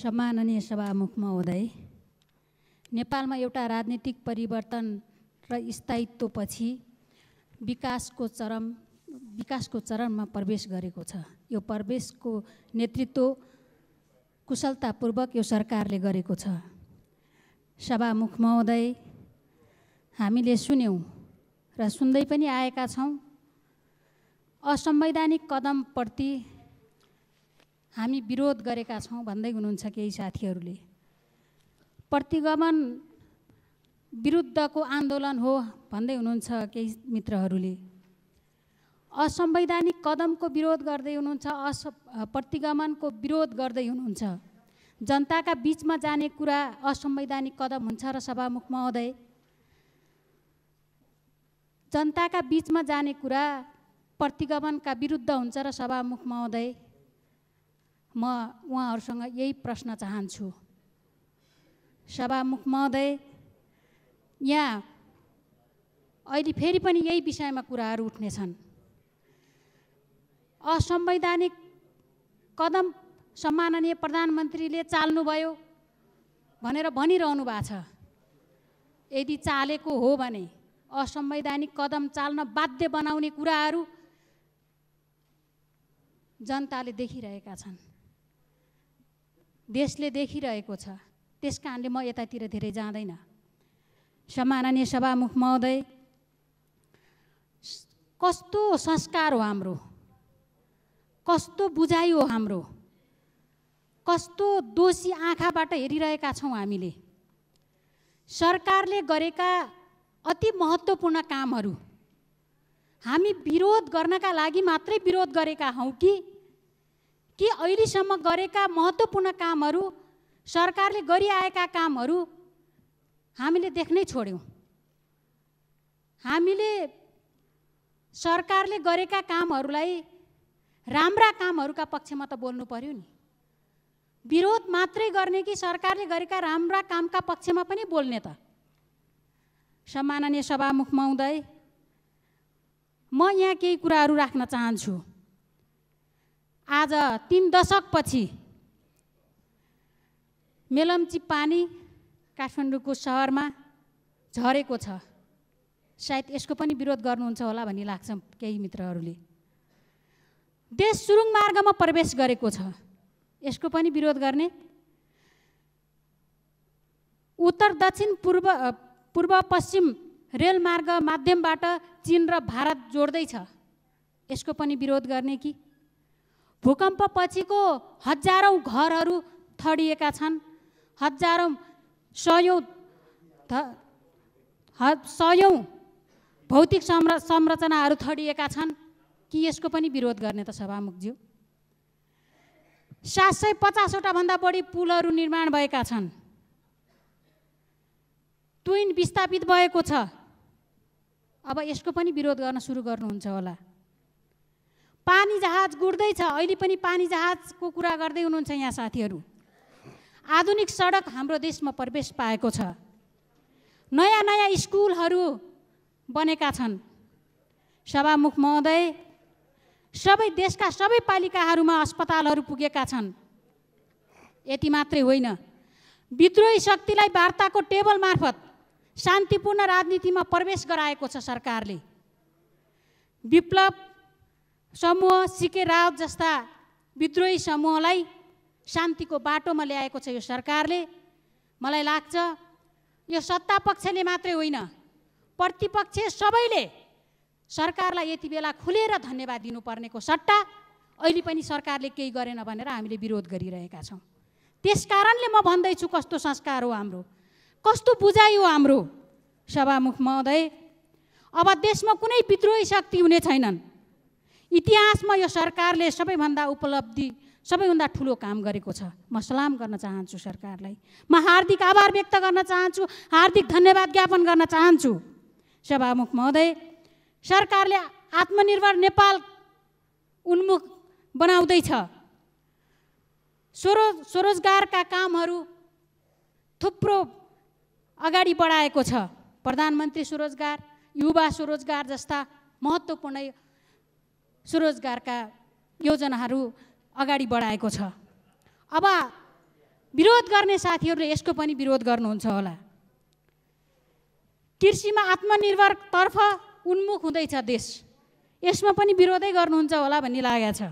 सम्माननीय सभामुख महोदय नेपालमा एउटा राजनीतिक परिवर्तन र स्थायित्वपछि विकासको चरम विकासको चरणमा प्रवेश गरेको छ यो प्रवेशको नेतृत्व कुशलतापूर्वक यो सरकारले गरेको छ सभामुख महोदय हामीले सुन्यौँ र सुन्दै पनि आएका छौँ असंवैधानिक कदमप्रति हामी विरोध गरेका छौँ भन्दै हुनुहुन्छ केही साथीहरूले प्रतिगमन विरुद्धको आन्दोलन हो भन्दै हुनुहुन्छ केही मित्रहरूले असंवैधानिक कदमको विरोध गर्दै हुनुहुन्छ अस प्रतिगमनको विरोध गर्दै हुनुहुन्छ जनताका बिचमा जाने कुरा असंवैधानिक कदम हुन्छ र सभामुख महोदय जनताका बिचमा जाने कुरा प्रतिगमनका विरुद्ध हुन्छ र सभामुख महोदय म उहाँहरूसँग यही प्रश्न चाहन्छु सभामुख महोदय यहाँ अहिले फेरि पनि यही विषयमा कुराहरू उठ्नेछन् असंवैधानिक कदम सम्माननीय प्रधानमन्त्रीले चाल्नुभयो भनेर भनिरहनु भएको छ यदि चालेको हो भने असंवैधानिक कदम चाल्न बाध्य बनाउने कुराहरू जनताले देखिरहेका छन् देशले देखिरहेको छ त्यस कारणले म यतातिर धेरै जाँदैन सम्माननीय सभामुख महोदय कस्तो संस्कार हो हाम्रो कस्तो बुझाइ हो हाम्रो कस्तो दोषी आँखाबाट हेरिरहेका छौँ हामीले सरकारले गरेका अति महत्त्वपूर्ण कामहरू हामी विरोध गर्नका लागि मात्रै विरोध गरेका हौँ कि कि अहिलेसम्म गरेका महत्त्वपूर्ण कामहरू सरकारले गरिआएका कामहरू हामीले देख्नै छोड्यौँ हामीले सरकारले गरेका कामहरूलाई राम्रा कामहरूका पक्षमा त बोल्नु पर्यो नि विरोध मात्रै गर्ने कि सरकारले गरेका राम्रा कामका पक्षमा पनि बोल्ने त सम्माननीय सभामुख महोदय म यहाँ केही कुराहरू राख्न चाहन्छु आज तिन दशकपछि मेलम्ची पानी काठमाडौँको सहरमा झरेको छ सायद यसको पनि विरोध गर्नुहुन्छ होला भन्ने लाग्छ केही मित्रहरूले देश सुरुङ मार्गमा प्रवेश गरेको छ यसको पनि विरोध गर्ने उत्तर दक्षिण पूर्व पूर्व पश्चिम रेलमार्ग माध्यमबाट चिन र भारत जोड्दैछ यसको पनि विरोध गर्ने कि भूकम्पपछिको हजारौँ घरहरू थडिएका छन् हजारौँ सयौँ सयौँ भौतिक संर संरचनाहरू थडिएका छन् कि यसको पनि विरोध गर्ने त सभामुखज्यू सात सय पचासवटा भन्दा बढी पुलहरू निर्माण भएका छन् ट्विन विस्थापित भएको छ अब यसको पनि विरोध गर्न सुरु गर्नुहुन्छ होला पानी जहाज गुड्दैछ अहिले पनि पानी जहाजको कुरा गर्दै हुनुहुन्छ यहाँ साथीहरू आधुनिक सडक हाम्रो देशमा प्रवेश पाएको छ नयाँ नयाँ स्कुलहरू बनेका छन् सभामुख महोदय सबै देशका सबै पालिकाहरूमा अस्पतालहरू पुगेका छन् यति मात्रै होइन विद्रोही शक्तिलाई वार्ताको टेबल मार्फत शान्तिपूर्ण राजनीतिमा प्रवेश गराएको छ सरकारले विप्लव समूह सिके रावत जस्ता विद्रोही समूहलाई शान्तिको बाटोमा ल्याएको छ यो सरकारले मलाई लाग्छ यो सत्ता पक्षले मात्रै होइन प्रतिपक्ष सबैले सरकारलाई यति बेला खुलेर धन्यवाद दिनुपर्नेको सट्टा अहिले पनि सरकारले केही गरेन भनेर हामीले विरोध गरिरहेका छौँ त्यस कारणले म भन्दैछु कस्तो संस्कार हो हाम्रो कस्तो बुझाइ हो हाम्रो सभामुख महोदय अब देशमा कुनै विद्रोही शक्ति हुने छैनन् इतिहासमा यो सरकारले सबैभन्दा उपलब्धि सबैभन्दा ठुलो काम गरेको छ म सलाम गर्न चाहन्छु सरकारलाई म हार्दिक आभार व्यक्त गर्न चाहन्छु हार्दिक धन्यवाद ज्ञापन गर्न चाहन्छु सभामुख महोदय सरकारले आत्मनिर्भर नेपाल उन्मुख बनाउँदैछ स्वरो स्वरोजगारका कामहरू थुप्रो अगाडि बढाएको छ प्रधानमन्त्री स्वरोजगार युवा स्वरोजगार जस्ता महत्त्वपूर्ण स्वरोजगारका योजनाहरू अगाडि बढाएको छ अब विरोध गर्ने साथीहरूले यसको पनि विरोध गर्नुहुन्छ होला कृषिमा आत्मनिर्भरतर्फ उन्मुख हुँदैछ देश यसमा पनि विरोधै गर्नुहुन्छ होला भन्ने लागेको छ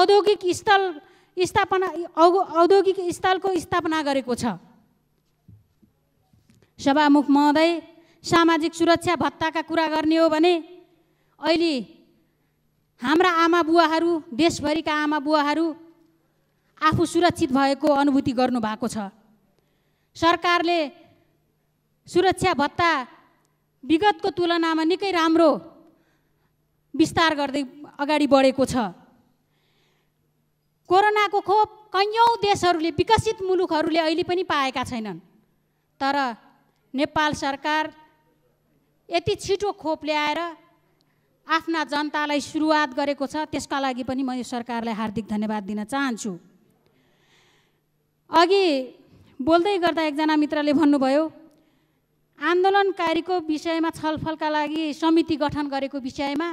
औद्योगिक स्थल स्थापना औद्योगिक स्थलको स्थापना गरेको छ सभामुख महोदय सामाजिक सुरक्षा भत्ताका कुरा गर्ने हो भने अहिले हाम्रा आमा बुवाहरू देशभरिका आमा बुवाहरू आफू सुरक्षित भएको अनुभूति गर्नुभएको छ सरकारले सुरक्षा भत्ता विगतको तुलनामा निकै राम्रो विस्तार गर्दै अगाडि बढेको छ कोरोनाको खोप कैयौँ देशहरूले विकसित मुलुकहरूले अहिले पनि पाएका छैनन् तर नेपाल सरकार यति छिटो खोप ल्याएर आफ्ना जनतालाई सुरुवात गरेको छ त्यसका लागि पनि म यो सरकारलाई हार्दिक धन्यवाद दिन चाहन्छु अघि बोल्दै गर्दा एकजना मित्रले भन्नुभयो आन्दोलनकारीको विषयमा छलफलका लागि समिति गठन गरेको विषयमा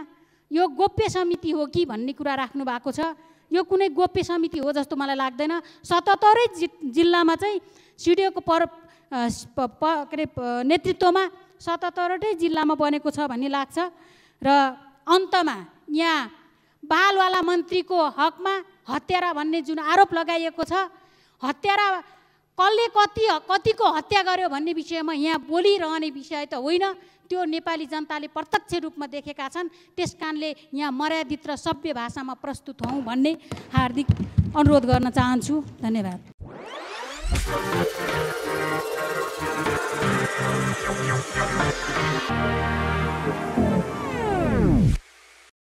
यो गोप्य समिति हो कि भन्ने कुरा राख्नु भएको छ यो कुनै गोप्य समिति हो जस्तो मलाई लाग्दैन सतहत्तरै जि जिल्लामा चाहिँ सिडिओको पर के अरे नेतृत्वमा सतहत्तरवटै जिल्लामा बनेको छ भन्ने लाग्छ र अन्तमा यहाँ बालवाला मन्त्रीको हकमा हत्यारा भन्ने जुन आरोप लगाइएको छ हत्यारा कसले कति कतिको हत्या गर्यो भन्ने विषयमा यहाँ बोलिरहने विषय त होइन त्यो नेपाली जनताले प्रत्यक्ष रूपमा देखेका छन् त्यस कारणले यहाँ मर्यादित र सभ्य भाषामा प्रस्तुत हौँ भन्ने हार्दिक अनुरोध गर्न चाहन्छु धन्यवाद